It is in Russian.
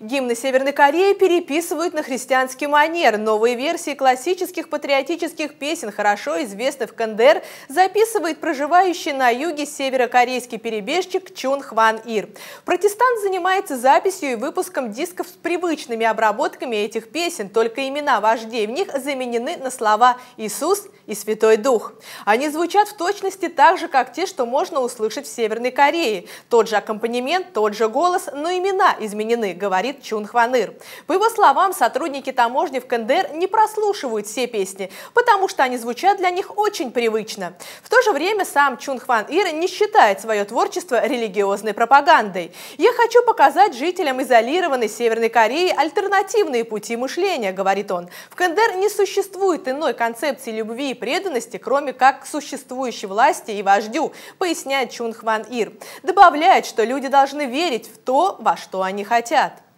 Гимны Северной Кореи переписывают на христианский манер. Новые версии классических патриотических песен, хорошо известных в КНДР, записывает проживающий на юге северокорейский перебежчик Чун Хван Ир. Протестант занимается записью и выпуском дисков с привычными обработками этих песен, только имена вождей в них заменены на слова «Иисус» и «Святой Дух». Они звучат в точности так же, как те, что можно услышать в Северной Корее. Тот же аккомпанемент, тот же голос, но имена изменены, говорят говорит Чун Хваныр. По его словам, сотрудники таможни в КНДР не прослушивают все песни, потому что они звучат для них очень привычно. В то же время сам Чун Хван Ир не считает свое творчество религиозной пропагандой. «Я хочу показать жителям изолированной Северной Кореи альтернативные пути мышления», — говорит он. «В КНДР не существует иной концепции любви и преданности, кроме как к существующей власти и вождю», — поясняет Чун Хван Ир. Добавляет, что люди должны верить в то, во что они хотят.